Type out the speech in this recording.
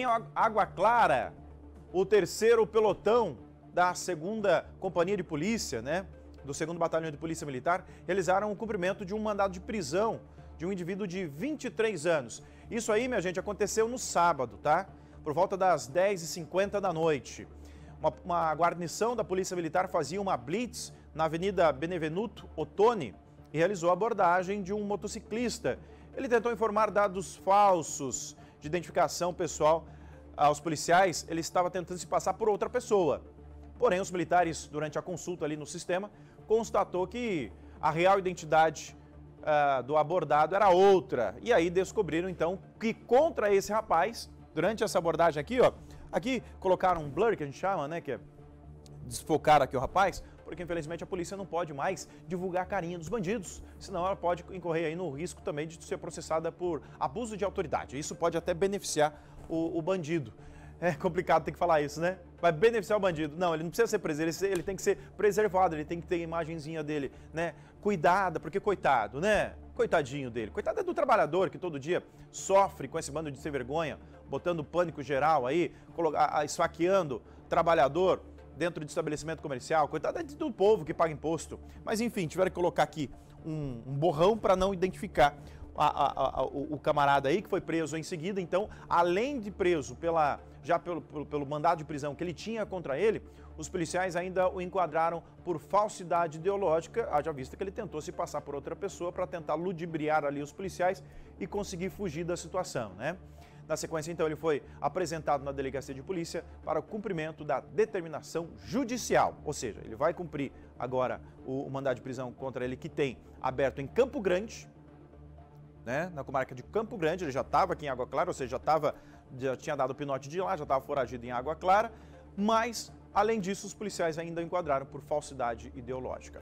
Em Água Clara, o terceiro pelotão da segunda companhia de polícia, né, do segundo batalhão de polícia militar, realizaram o cumprimento de um mandado de prisão de um indivíduo de 23 anos. Isso aí, minha gente, aconteceu no sábado, tá? Por volta das 10h50 da noite. Uma, uma guarnição da polícia militar fazia uma blitz na Avenida Benevenuto Ottoni e realizou a abordagem de um motociclista. Ele tentou informar dados falsos de identificação pessoal ah, aos policiais, ele estava tentando se passar por outra pessoa. Porém, os militares, durante a consulta ali no sistema, constatou que a real identidade uh, do abordado era outra. E aí descobriram, então, que contra esse rapaz, durante essa abordagem aqui, ó, aqui colocaram um blur, que a gente chama, né, que é desfocar aqui o rapaz, porque infelizmente a polícia não pode mais divulgar a carinha dos bandidos, senão ela pode incorrer aí no risco também de ser processada por abuso de autoridade. Isso pode até beneficiar o, o bandido. É complicado ter que falar isso, né? Vai beneficiar o bandido. Não, ele não precisa ser preso, ele, ele tem que ser preservado, ele tem que ter a imagenzinha dele, né? Cuidada, porque coitado, né? Coitadinho dele. Coitado é do trabalhador que todo dia sofre com esse bando de sem vergonha, botando pânico geral aí, esfaqueando trabalhador dentro de estabelecimento comercial, coitada do povo que paga imposto. Mas enfim, tiveram que colocar aqui um, um borrão para não identificar a, a, a, o, o, camarada aí que foi preso em seguida. Então, além de preso pela, já pelo, pelo, pelo mandado de prisão que ele tinha contra ele, os policiais ainda o enquadraram por falsidade ideológica, haja vista que ele tentou se passar por outra pessoa para tentar ludibriar ali os policiais e conseguir fugir da situação, né? Na sequência, então, ele foi apresentado na delegacia de polícia para o cumprimento da determinação judicial, ou seja, ele vai cumprir agora o, o mandado de prisão contra ele que tem aberto em Campo Grande, né, na comarca de Campo Grande, ele já estava aqui em Água Clara, ou seja, já, tava, já tinha dado o pinote de lá, já estava foragido em Água Clara, mas, além disso, os policiais ainda o enquadraram por falsidade ideológica.